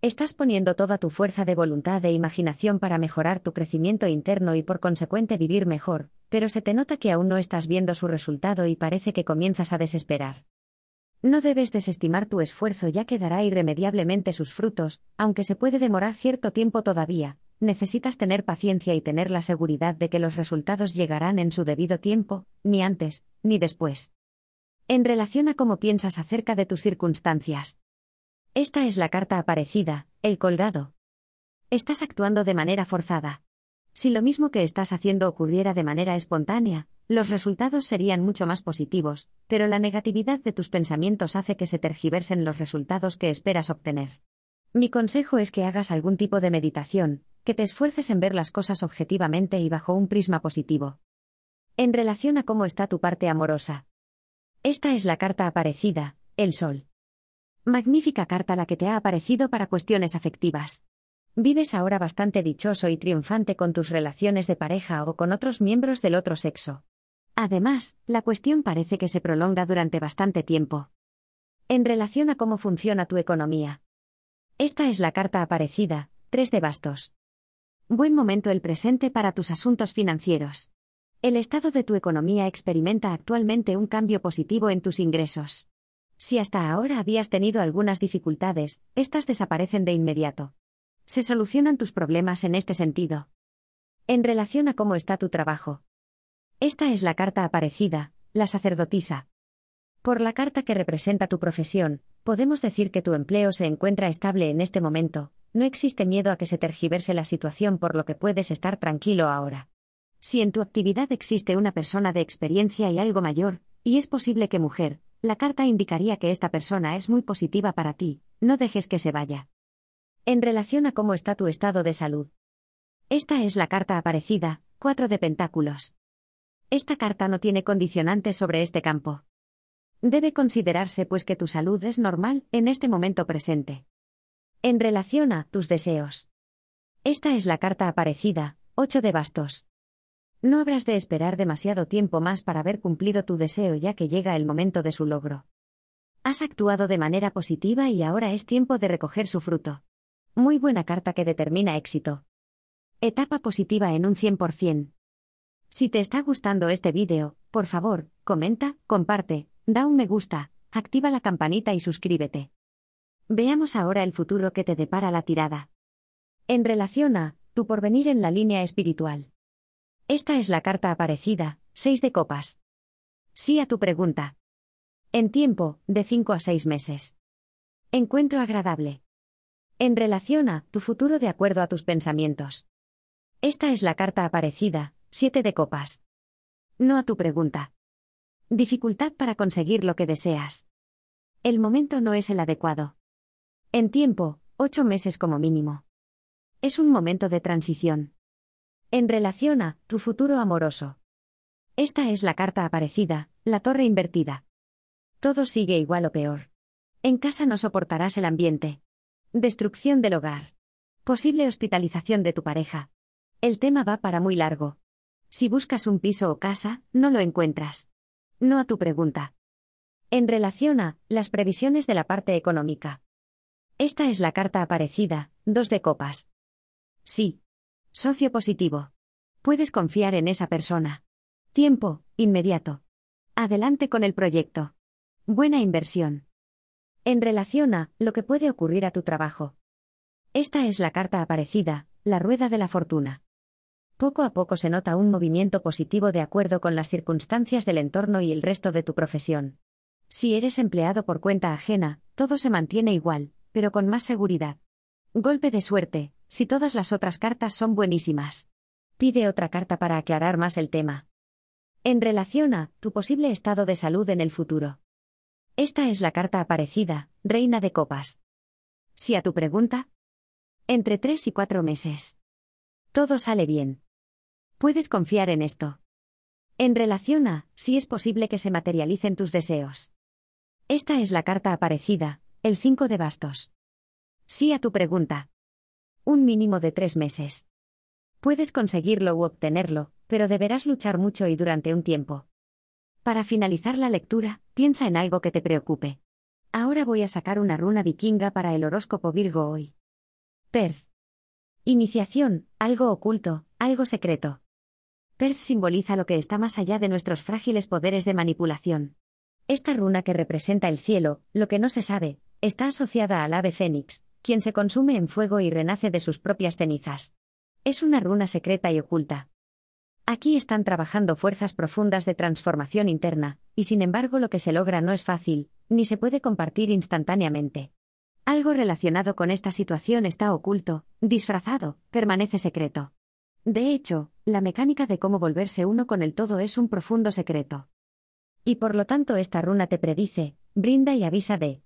Estás poniendo toda tu fuerza de voluntad e imaginación para mejorar tu crecimiento interno y por consecuente vivir mejor, pero se te nota que aún no estás viendo su resultado y parece que comienzas a desesperar. No debes desestimar tu esfuerzo ya que dará irremediablemente sus frutos, aunque se puede demorar cierto tiempo todavía, necesitas tener paciencia y tener la seguridad de que los resultados llegarán en su debido tiempo, ni antes, ni después. En relación a cómo piensas acerca de tus circunstancias. Esta es la carta aparecida, el colgado. Estás actuando de manera forzada. Si lo mismo que estás haciendo ocurriera de manera espontánea, los resultados serían mucho más positivos, pero la negatividad de tus pensamientos hace que se tergiversen los resultados que esperas obtener. Mi consejo es que hagas algún tipo de meditación, que te esfuerces en ver las cosas objetivamente y bajo un prisma positivo. En relación a cómo está tu parte amorosa. Esta es la carta aparecida, el sol. Magnífica carta la que te ha aparecido para cuestiones afectivas. Vives ahora bastante dichoso y triunfante con tus relaciones de pareja o con otros miembros del otro sexo. Además, la cuestión parece que se prolonga durante bastante tiempo. En relación a cómo funciona tu economía. Esta es la carta aparecida, 3 de bastos. Buen momento el presente para tus asuntos financieros. El estado de tu economía experimenta actualmente un cambio positivo en tus ingresos. Si hasta ahora habías tenido algunas dificultades, estas desaparecen de inmediato. Se solucionan tus problemas en este sentido. En relación a cómo está tu trabajo. Esta es la carta aparecida, la sacerdotisa. Por la carta que representa tu profesión, podemos decir que tu empleo se encuentra estable en este momento, no existe miedo a que se tergiverse la situación por lo que puedes estar tranquilo ahora. Si en tu actividad existe una persona de experiencia y algo mayor, y es posible que mujer, la carta indicaría que esta persona es muy positiva para ti, no dejes que se vaya. En relación a cómo está tu estado de salud. Esta es la carta aparecida, 4 de Pentáculos. Esta carta no tiene condicionantes sobre este campo. Debe considerarse pues que tu salud es normal en este momento presente. En relación a tus deseos. Esta es la carta aparecida, 8 de bastos. No habrás de esperar demasiado tiempo más para haber cumplido tu deseo ya que llega el momento de su logro. Has actuado de manera positiva y ahora es tiempo de recoger su fruto. Muy buena carta que determina éxito. Etapa positiva en un 100%. Si te está gustando este vídeo, por favor, comenta, comparte, da un me gusta, activa la campanita y suscríbete. Veamos ahora el futuro que te depara la tirada. En relación a, tu porvenir en la línea espiritual. Esta es la carta aparecida, 6 de copas. Sí a tu pregunta. En tiempo, de 5 a 6 meses. Encuentro agradable. En relación a tu futuro de acuerdo a tus pensamientos. Esta es la carta aparecida, 7 de copas. No a tu pregunta. Dificultad para conseguir lo que deseas. El momento no es el adecuado. En tiempo, 8 meses como mínimo. Es un momento de transición. En relación a tu futuro amoroso. Esta es la carta aparecida, la torre invertida. Todo sigue igual o peor. En casa no soportarás el ambiente. Destrucción del hogar. Posible hospitalización de tu pareja. El tema va para muy largo. Si buscas un piso o casa, no lo encuentras. No a tu pregunta. En relación a las previsiones de la parte económica. Esta es la carta aparecida, dos de copas. Sí, Socio positivo. Puedes confiar en esa persona. Tiempo, inmediato. Adelante con el proyecto. Buena inversión. En relación a lo que puede ocurrir a tu trabajo. Esta es la carta aparecida, la rueda de la fortuna. Poco a poco se nota un movimiento positivo de acuerdo con las circunstancias del entorno y el resto de tu profesión. Si eres empleado por cuenta ajena, todo se mantiene igual, pero con más seguridad. Golpe de suerte, si todas las otras cartas son buenísimas. Pide otra carta para aclarar más el tema. En relación a tu posible estado de salud en el futuro. Esta es la carta aparecida, Reina de Copas. Si a tu pregunta, entre tres y cuatro meses. Todo sale bien. Puedes confiar en esto. En relación a si es posible que se materialicen tus deseos. Esta es la carta aparecida, el 5 de bastos. Sí a tu pregunta un mínimo de tres meses. Puedes conseguirlo u obtenerlo, pero deberás luchar mucho y durante un tiempo. Para finalizar la lectura, piensa en algo que te preocupe. Ahora voy a sacar una runa vikinga para el horóscopo Virgo hoy. Perth. Iniciación, algo oculto, algo secreto. Perth simboliza lo que está más allá de nuestros frágiles poderes de manipulación. Esta runa que representa el cielo, lo que no se sabe, está asociada al ave fénix, quien se consume en fuego y renace de sus propias cenizas. Es una runa secreta y oculta. Aquí están trabajando fuerzas profundas de transformación interna, y sin embargo lo que se logra no es fácil, ni se puede compartir instantáneamente. Algo relacionado con esta situación está oculto, disfrazado, permanece secreto. De hecho, la mecánica de cómo volverse uno con el todo es un profundo secreto. Y por lo tanto esta runa te predice, brinda y avisa de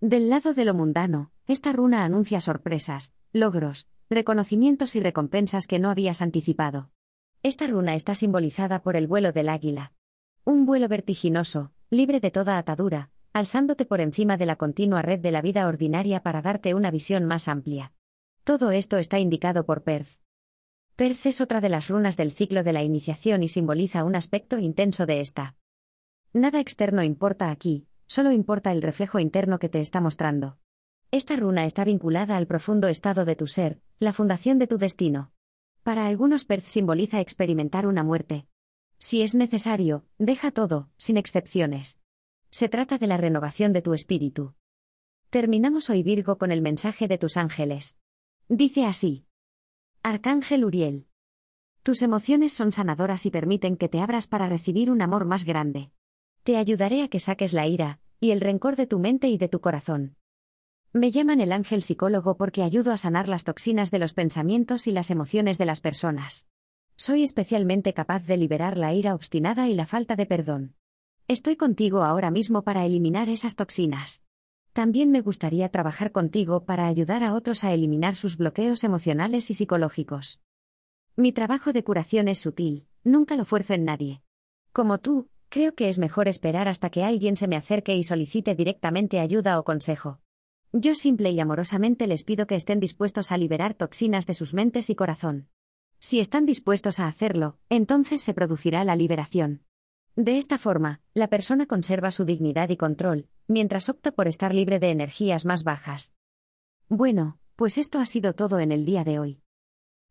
del lado de lo mundano, esta runa anuncia sorpresas, logros, reconocimientos y recompensas que no habías anticipado. Esta runa está simbolizada por el vuelo del águila. Un vuelo vertiginoso, libre de toda atadura, alzándote por encima de la continua red de la vida ordinaria para darte una visión más amplia. Todo esto está indicado por Perth. Perth es otra de las runas del ciclo de la iniciación y simboliza un aspecto intenso de esta. Nada externo importa aquí, solo importa el reflejo interno que te está mostrando. Esta runa está vinculada al profundo estado de tu ser, la fundación de tu destino. Para algunos Perth simboliza experimentar una muerte. Si es necesario, deja todo, sin excepciones. Se trata de la renovación de tu espíritu. Terminamos hoy Virgo con el mensaje de tus ángeles. Dice así. Arcángel Uriel. Tus emociones son sanadoras y permiten que te abras para recibir un amor más grande. Te ayudaré a que saques la ira, y el rencor de tu mente y de tu corazón. Me llaman el ángel psicólogo porque ayudo a sanar las toxinas de los pensamientos y las emociones de las personas. Soy especialmente capaz de liberar la ira obstinada y la falta de perdón. Estoy contigo ahora mismo para eliminar esas toxinas. También me gustaría trabajar contigo para ayudar a otros a eliminar sus bloqueos emocionales y psicológicos. Mi trabajo de curación es sutil, nunca lo fuerzo en nadie. Como tú, Creo que es mejor esperar hasta que alguien se me acerque y solicite directamente ayuda o consejo. Yo simple y amorosamente les pido que estén dispuestos a liberar toxinas de sus mentes y corazón. Si están dispuestos a hacerlo, entonces se producirá la liberación. De esta forma, la persona conserva su dignidad y control, mientras opta por estar libre de energías más bajas. Bueno, pues esto ha sido todo en el día de hoy.